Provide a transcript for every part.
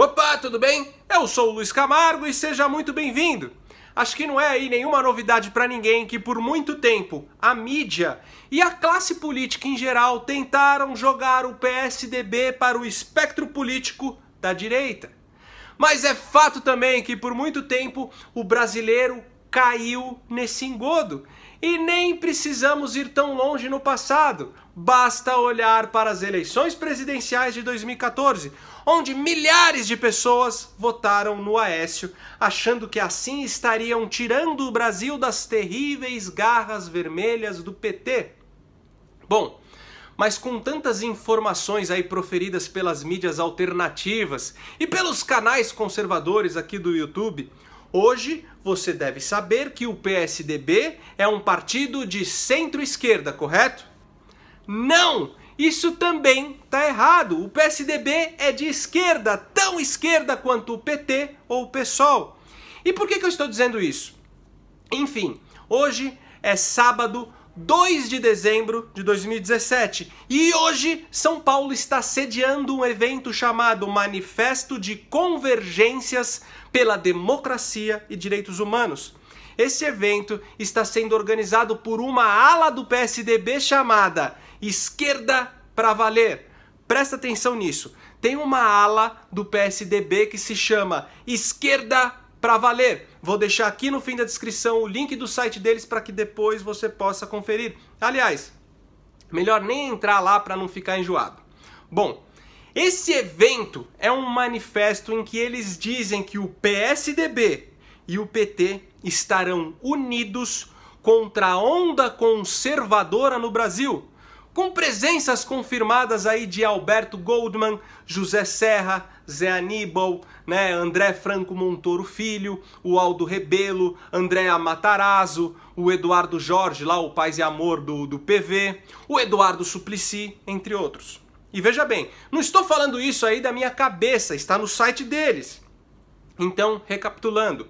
Opa, tudo bem? Eu sou o Luiz Camargo e seja muito bem-vindo. Acho que não é aí nenhuma novidade para ninguém que por muito tempo a mídia e a classe política em geral tentaram jogar o PSDB para o espectro político da direita. Mas é fato também que por muito tempo o brasileiro caiu nesse engodo. E nem precisamos ir tão longe no passado. Basta olhar para as eleições presidenciais de 2014, onde milhares de pessoas votaram no Aécio, achando que assim estariam tirando o Brasil das terríveis garras vermelhas do PT. Bom, mas com tantas informações aí proferidas pelas mídias alternativas e pelos canais conservadores aqui do YouTube, hoje você deve saber que o PSDB é um partido de centro-esquerda, correto? Não! Isso também está errado. O PSDB é de esquerda, tão esquerda quanto o PT ou o PSOL. E por que, que eu estou dizendo isso? Enfim, hoje é sábado, 2 de dezembro de 2017. E hoje, São Paulo está sediando um evento chamado Manifesto de Convergências pela Democracia e Direitos Humanos. Esse evento está sendo organizado por uma ala do PSDB chamada Esquerda para Valer. Presta atenção nisso. Tem uma ala do PSDB que se chama Esquerda para Valer. Vou deixar aqui no fim da descrição o link do site deles para que depois você possa conferir. Aliás, melhor nem entrar lá para não ficar enjoado. Bom, esse evento é um manifesto em que eles dizem que o PSDB e o PT estarão unidos contra a onda conservadora no Brasil, com presenças confirmadas aí de Alberto Goldman, José Serra, Zé Aníbal, né, André Franco Montoro Filho, o Aldo Rebelo, Andréa Matarazzo, o Eduardo Jorge, lá o Paz e Amor do, do PV, o Eduardo Suplicy, entre outros. E veja bem, não estou falando isso aí da minha cabeça, está no site deles. Então, recapitulando,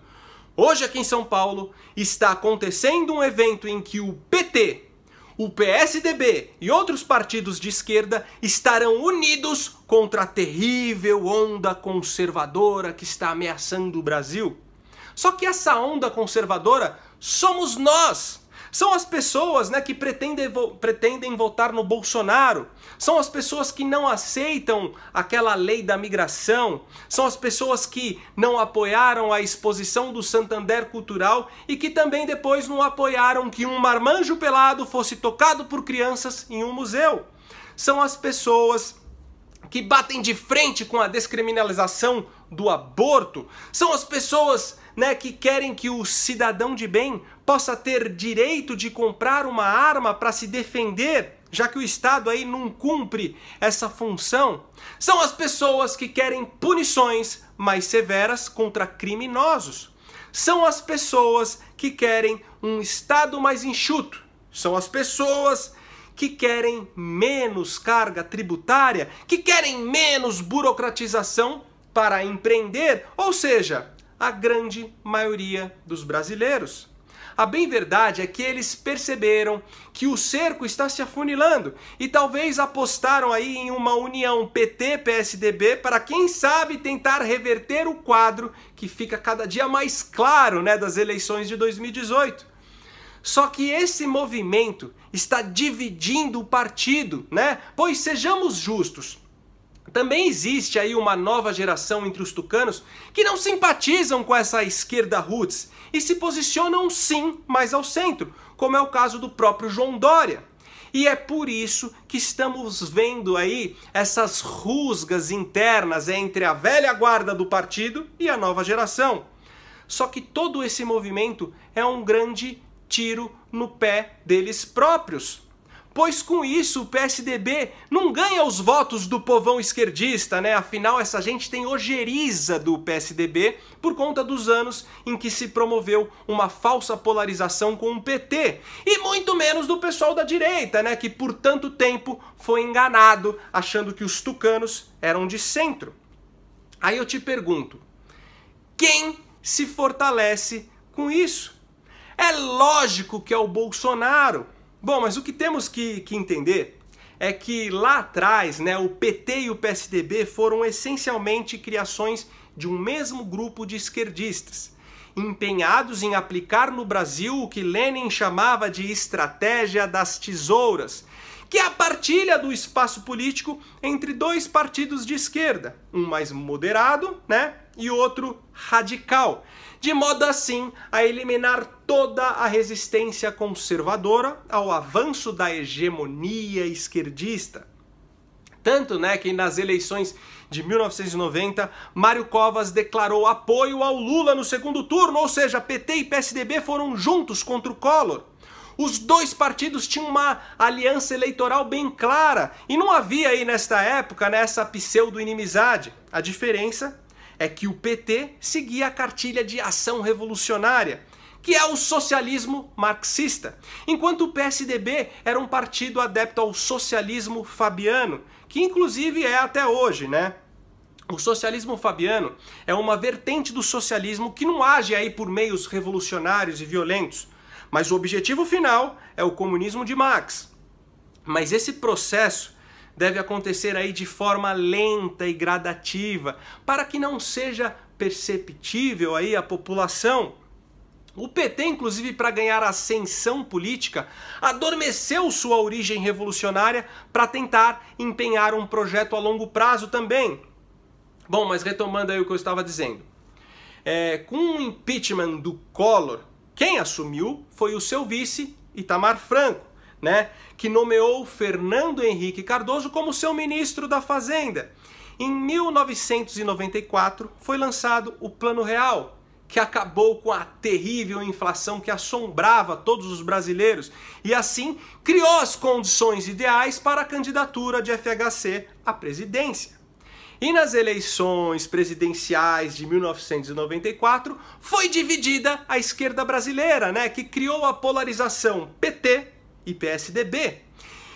Hoje aqui em São Paulo está acontecendo um evento em que o PT, o PSDB e outros partidos de esquerda estarão unidos contra a terrível onda conservadora que está ameaçando o Brasil. Só que essa onda conservadora somos nós, são as pessoas né, que pretendem, vo pretendem votar no Bolsonaro. São as pessoas que não aceitam aquela lei da migração. São as pessoas que não apoiaram a exposição do Santander Cultural e que também depois não apoiaram que um marmanjo pelado fosse tocado por crianças em um museu. São as pessoas que batem de frente com a descriminalização do aborto. São as pessoas né, que querem que o cidadão de bem possa ter direito de comprar uma arma para se defender, já que o Estado aí não cumpre essa função, são as pessoas que querem punições mais severas contra criminosos. São as pessoas que querem um Estado mais enxuto. São as pessoas que querem menos carga tributária, que querem menos burocratização para empreender, ou seja, a grande maioria dos brasileiros. A bem verdade é que eles perceberam que o cerco está se afunilando e talvez apostaram aí em uma união PT-PSDB para quem sabe tentar reverter o quadro que fica cada dia mais claro, né, das eleições de 2018. Só que esse movimento está dividindo o partido, né? Pois sejamos justos, também existe aí uma nova geração entre os tucanos que não simpatizam com essa esquerda roots e se posicionam sim mais ao centro, como é o caso do próprio João Dória. E é por isso que estamos vendo aí essas rusgas internas entre a velha guarda do partido e a nova geração. Só que todo esse movimento é um grande tiro no pé deles próprios, pois com isso o PSDB não ganha os votos do povão esquerdista, né? Afinal, essa gente tem ojeriza do PSDB por conta dos anos em que se promoveu uma falsa polarização com o PT, e muito menos do pessoal da direita, né, que por tanto tempo foi enganado achando que os tucanos eram de centro. Aí eu te pergunto, quem se fortalece com isso? É lógico que é o Bolsonaro, Bom, mas o que temos que, que entender é que lá atrás né, o PT e o PSDB foram essencialmente criações de um mesmo grupo de esquerdistas, empenhados em aplicar no Brasil o que Lenin chamava de estratégia das tesouras, que é a partilha do espaço político entre dois partidos de esquerda, um mais moderado, né, e outro radical, de modo assim a eliminar toda a resistência conservadora ao avanço da hegemonia esquerdista. Tanto, né, que nas eleições de 1990, Mário Covas declarou apoio ao Lula no segundo turno, ou seja, PT e PSDB foram juntos contra o Collor. Os dois partidos tinham uma aliança eleitoral bem clara e não havia aí nesta época nessa pseudo-inimizade. A diferença é que o PT seguia a cartilha de ação revolucionária, que é o socialismo marxista, enquanto o PSDB era um partido adepto ao socialismo fabiano, que inclusive é até hoje, né? O socialismo fabiano é uma vertente do socialismo que não age aí por meios revolucionários e violentos, mas o objetivo final é o comunismo de Marx. Mas esse processo deve acontecer aí de forma lenta e gradativa, para que não seja perceptível aí a população. O PT, inclusive, para ganhar ascensão política, adormeceu sua origem revolucionária para tentar empenhar um projeto a longo prazo também. Bom, mas retomando aí o que eu estava dizendo. É, com o impeachment do Collor, quem assumiu foi o seu vice, Itamar Franco, né, que nomeou Fernando Henrique Cardoso como seu ministro da Fazenda. Em 1994 foi lançado o Plano Real, que acabou com a terrível inflação que assombrava todos os brasileiros e assim criou as condições ideais para a candidatura de FHC à presidência. E nas eleições presidenciais de 1994 foi dividida a esquerda brasileira, né, que criou a polarização PT e PSDB.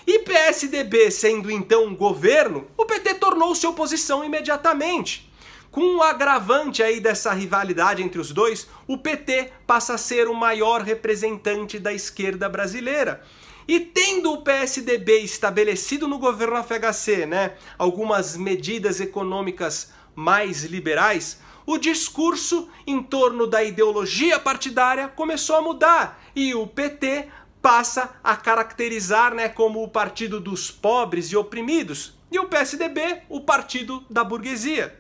E PSDB sendo então um governo, o PT tornou-se oposição imediatamente. Com o agravante aí dessa rivalidade entre os dois, o PT passa a ser o maior representante da esquerda brasileira. E tendo o PSDB estabelecido no governo FHC, né, algumas medidas econômicas mais liberais, o discurso em torno da ideologia partidária começou a mudar e o PT passa a caracterizar, né, como o partido dos pobres e oprimidos, e o PSDB, o partido da burguesia.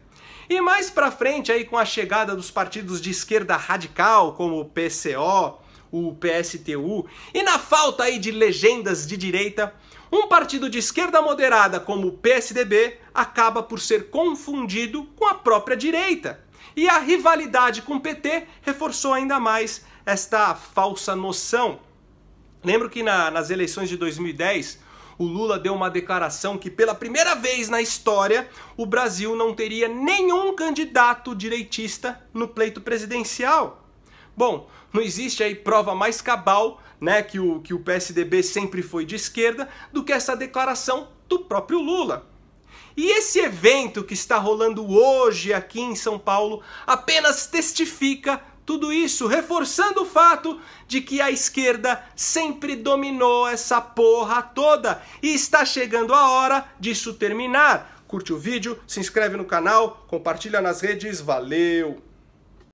E mais para frente aí com a chegada dos partidos de esquerda radical como o PCO, o PSTU, e na falta aí de legendas de direita, um partido de esquerda moderada como o PSDB acaba por ser confundido com a própria direita. E a rivalidade com o PT reforçou ainda mais esta falsa noção. Lembro que na, nas eleições de 2010, o Lula deu uma declaração que pela primeira vez na história o Brasil não teria nenhum candidato direitista no pleito presidencial. Bom, não existe aí prova mais cabal, né, que o, que o PSDB sempre foi de esquerda, do que essa declaração do próprio Lula. E esse evento que está rolando hoje aqui em São Paulo apenas testifica tudo isso, reforçando o fato de que a esquerda sempre dominou essa porra toda e está chegando a hora disso terminar. Curte o vídeo, se inscreve no canal, compartilha nas redes, valeu!